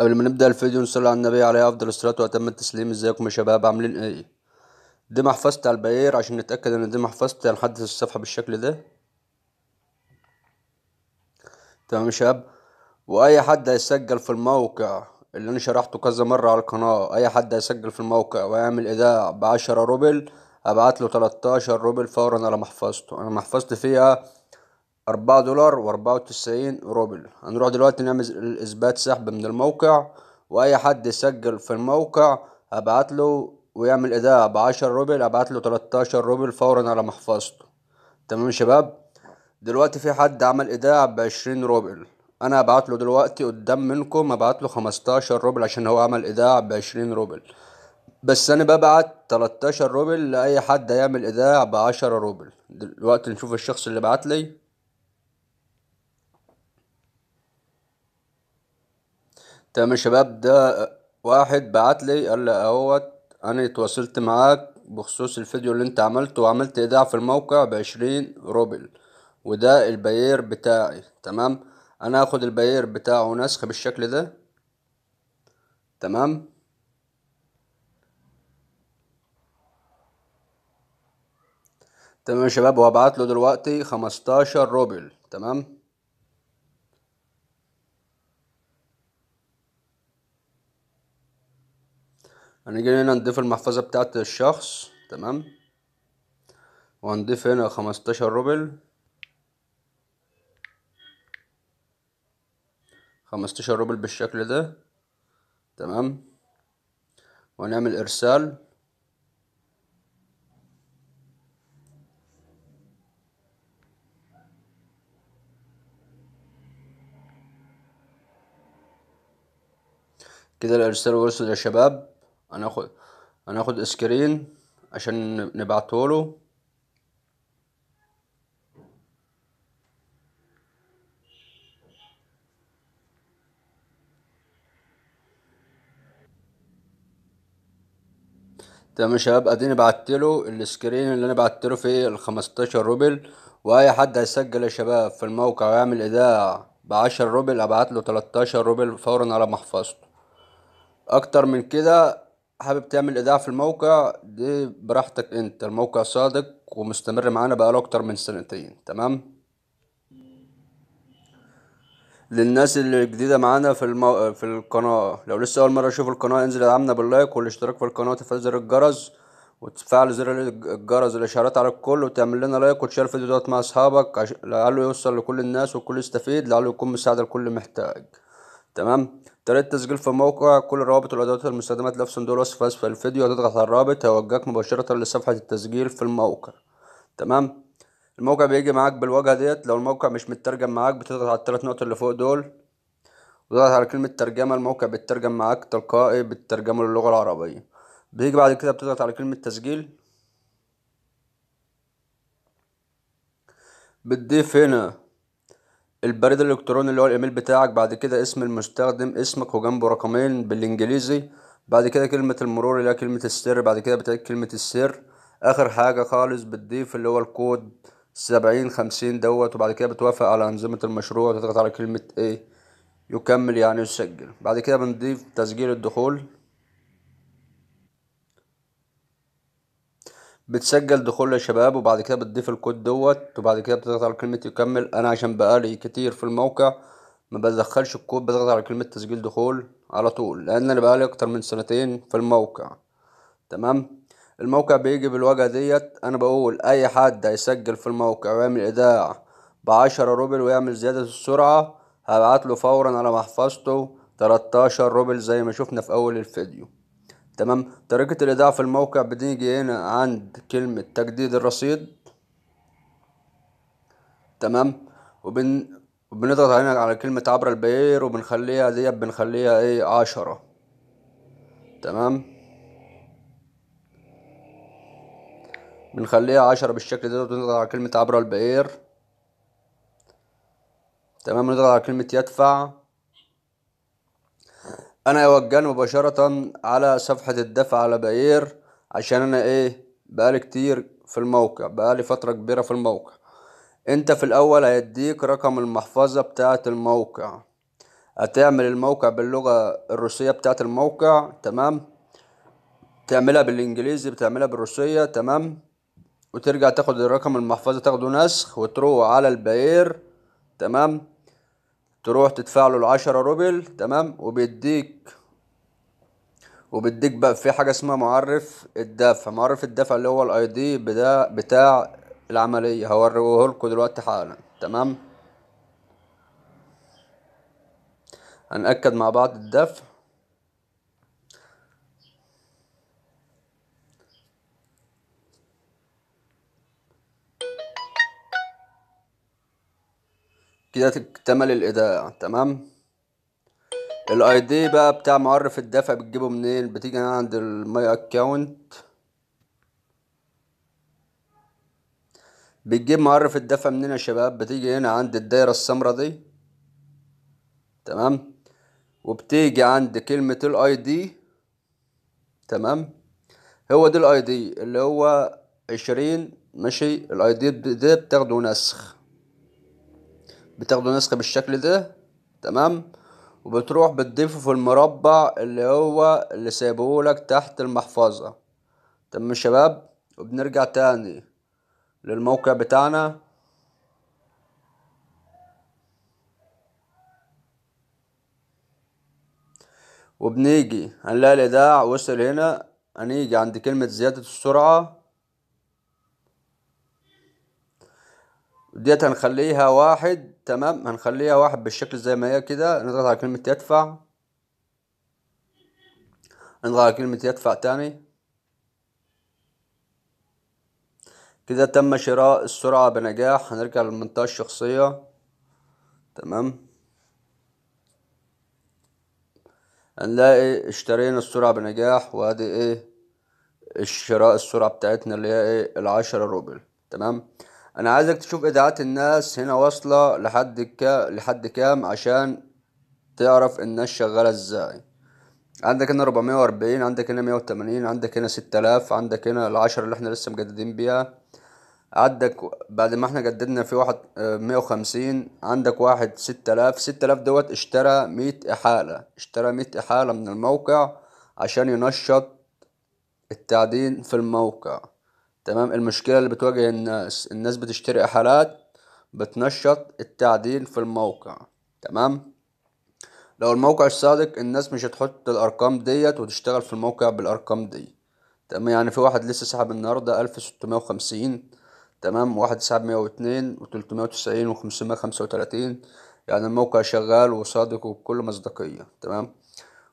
قبل ما نبدا الفيديو نصلي على النبي عليه افضل الصلاه واتم التسليم ازيكم يا شباب عاملين ايه دي محفظتي على البير عشان نتاكد ان دي محفظتي هنحدث الصفحه بالشكل ده تمام يا شباب واي حد هيسجل في الموقع اللي انا شرحته كذا مره على القناه اي حد هيسجل في الموقع ويعمل ايداع بعشرة روبل ابعت له 13 روبل فورا على محفظته انا محفظتي فيها أربعة دولار وأربعة وتسعين روبل هنروح دلوقتي نعمل إثبات سحب من الموقع وأي حد يسجل في الموقع له ويعمل إداء بعشر روبل له تلتاشر روبل فورا على محفظته تمام شباب دلوقتي في حد عمل إداء بعشرين روبل أنا هبعتله دلوقتي قدام منكم هبعتله خمستاشر روبل عشان هو عمل إداء بعشرين روبل بس انا ببعت تلتاشر روبل لاي حد هيعمل إداء بعشرة روبل دلوقتي نشوف الشخص اللي بعت لي تمام يا شباب ده واحد بعت لي قال لي اهوت انا اتواصلت معاك بخصوص الفيديو اللي انت عملته وعملت ايداع في الموقع بعشرين روبل وده البيير بتاعي تمام انا هاخد البيير بتاعه نسخ بالشكل ده تمام تمام يا شباب وهبعت له دلوقتي خمستاشر روبل تمام هنيجي هنا نضيف المحفظة بتاعت الشخص تمام وهنضيف هنا خمستاشر روبل خمستاشر روبل بالشكل ده تمام وهنعمل ارسال كده الارسال وصل يا شباب هناخد هناخد سكرين عشان نبعته له تمام يا شباب اديني بعت له السكرين اللي انا بعت له في ال 15 روبل واي حد هيسجل يا شباب في الموقع ويعمل ايداع ب 10 روبل ابعت له 13 روبل فورا على محفظته اكتر من كده حابب تعمل إذاعة في الموقع دي براحتك أنت الموقع صادق ومستمر معانا بقاله أكتر من سنتين تمام للناس اللي جديدة معانا في المو... في القناة لو لسه أول مرة تشوف القناة انزل ادعمنا باللايك والاشتراك في القناة وتفعل زر الجرس وتفعل زر الجرس الإشعارات على الكل وتعمل لنا لايك وتشارك الفيديوهات مع أصحابك عش... لعله يوصل لكل الناس والكل يستفيد لعله يكون مساعدة لكل محتاج تمام طريقة التسجيل في الموقع كل الروابط والأدوات المستخدمة هتلاقيها في صندوق الوصف أسفل الفيديو هتضغط على الرابط هيوجهك مباشرة لصفحة التسجيل في الموقع تمام الموقع بيجي معاك بالواجهة ديت لو الموقع مش مترجم معاك بتضغط على التلات نقط اللي فوق دول وتضغط على كلمة ترجمة الموقع بيترجم معاك تلقائي بالترجمه للغة العربية بيجي بعد كده بتضغط على كلمة تسجيل بتضيف هنا البريد الالكتروني اللي هو الايميل بتاعك بعد كده اسم المستخدم اسمك وجنبه رقمين بالانجليزي بعد كده كلمة المرور اللي هي كلمة السر بعد كده بتعيد كلمة السر اخر حاجة خالص بتضيف اللي هو الكود سبعين خمسين دوت وبعد كده بتوافق على انظمة المشروع وتضغط على كلمة ايه يكمل يعني يسجل بعد كده بنضيف تسجيل الدخول بتسجل دخول يا شباب وبعد كده بتضيف الكود دوت وبعد كده بتضغط على كلمة يكمل أنا عشان بقالي كتير في الموقع ما بدخلش الكود بضغط على كلمة تسجيل دخول على طول لأن أنا بقالي أكتر من سنتين في الموقع تمام الموقع بيجي بالواجهة ديت أنا بقول أي حد هيسجل في الموقع ويعمل إيداع بعشرة روبل ويعمل زيادة السرعة هبعتله فورا على محفظته تلتاشر روبل زي ما شفنا في أول الفيديو تمام طريقة الإيداع في الموقع بتيجي هنا عند كلمة تجديد الرصيد تمام وبن وبنضغط هنا على كلمة عبر البير وبنخليها ديت بنخليها ايه عشرة تمام بنخليها عشرة بالشكل ده وبنضغط على كلمة عبر البير تمام بنضغط على كلمة يدفع انا اوجه مباشرة على صفحة الدفع على باير عشان انا ايه بقالي كتير في الموقع بقالي فترة كبيرة في الموقع انت في الاول هيديك رقم المحفظة بتاعة الموقع هتعمل الموقع باللغة الروسية بتاعة الموقع تمام تعملها بالانجليزي بتعملها بالروسية تمام وترجع تاخد الرقم المحفظة تاخده نسخ وتروح على الباير تمام تروح تدفع له العشرة روبل تمام وبيديك وبيديك بقى في حاجة اسمها معرف الدفع معرف الدفع اللي هو الاي دي بتاع بتاع العملية هوريه لكم دلوقتي حالا تمام هنأكد مع بعض الدفع كده تكتمل الايداع تمام الاي دي بقى بتاع معرف الدفع بتجيبه منين بتيجي هنا عند الماي اكونت بتجيب معرف الدفع منين يا شباب بتيجي هنا عند الدايره السمراء دي تمام وبتيجي عند كلمه الاي دي تمام هو دي الاي دي اللي هو عشرين ماشي الاي دي ده بتاخده نسخ بتاخدوا نسخة بالشكل ده تمام وبتروح بتضيفه في المربع اللي هو اللي سايبهولك تحت المحفظة تمام شباب وبنرجع تاني للموقع بتاعنا وبنيجي هنلاقي الإيداع وصل هنا هنيجي عند كلمة زيادة السرعة ديت هنخليها واحد تمام هنخليها واحد بالشكل زي ما هي كده نضغط على كلمة يدفع نضغط على كلمة يدفع تاني كده تم شراء السرعة بنجاح هنرجع للمنطقة الشخصية تمام هنلاقي اشترينا السرعة بنجاح وادي ايه الشراء السرعة بتاعتنا اللي هي ايه العشرة روبل تمام انا عايزك تشوف ادعاءات الناس هنا واصلة لحد كا لحد كام عشان تعرف الناس شغالة ازاي عندك هنا 440 واربعين عندك هنا مية وتمانين عندك هنا ستة الاف عندك هنا العشرة اللي احنا لسه مجددين بيها عندك بعد ما احنا جددنا في واحد آه، مية وخمسين عندك واحد ستة الاف ستة الاف دوت اشترى مية احالة اشترى مية احالة من الموقع عشان ينشط التعدين في الموقع تمام المشكلة اللي بتواجه الناس الناس بتشتري احالات بتنشط التعديل في الموقع تمام لو الموقع صادق الناس مش هتحط الارقام ديت وتشتغل في الموقع بالارقام دي تمام يعني في واحد لسه سحب النهارده الف ستمائة وخمسين تمام واحد سحب مية واتنين وتلتمائة وتسعين وخمسمائة خمسة وتلاتين يعني الموقع شغال وصادق وبكل مصداقية تمام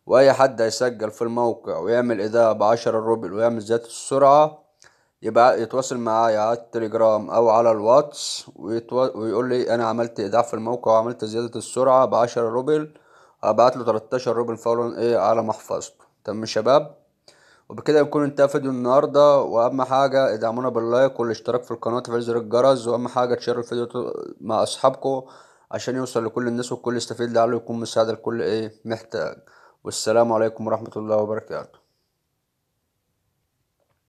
واي حد هيسجل في الموقع ويعمل ايداع بعشرة الربع ويعمل زيادة السرعة يبقى يتواصل معايا على التليجرام او على الواتس ويتو... ويقول لي انا عملت ايداع في الموقع وعملت زيادة السرعة بعشرة روبل ابعت له 13 روبل فورا ايه على محفظته تم شباب وبكده يكون انتهى فيديو النهارده واهم حاجه ادعمونا باللايك والاشتراك في القناه وتفعيل زر الجرس واهم حاجه تشيروا الفيديو مع اصحابكم عشان يوصل لكل الناس والكل يستفيد لعله يكون مساعده لكل ايه محتاج والسلام عليكم ورحمه الله وبركاته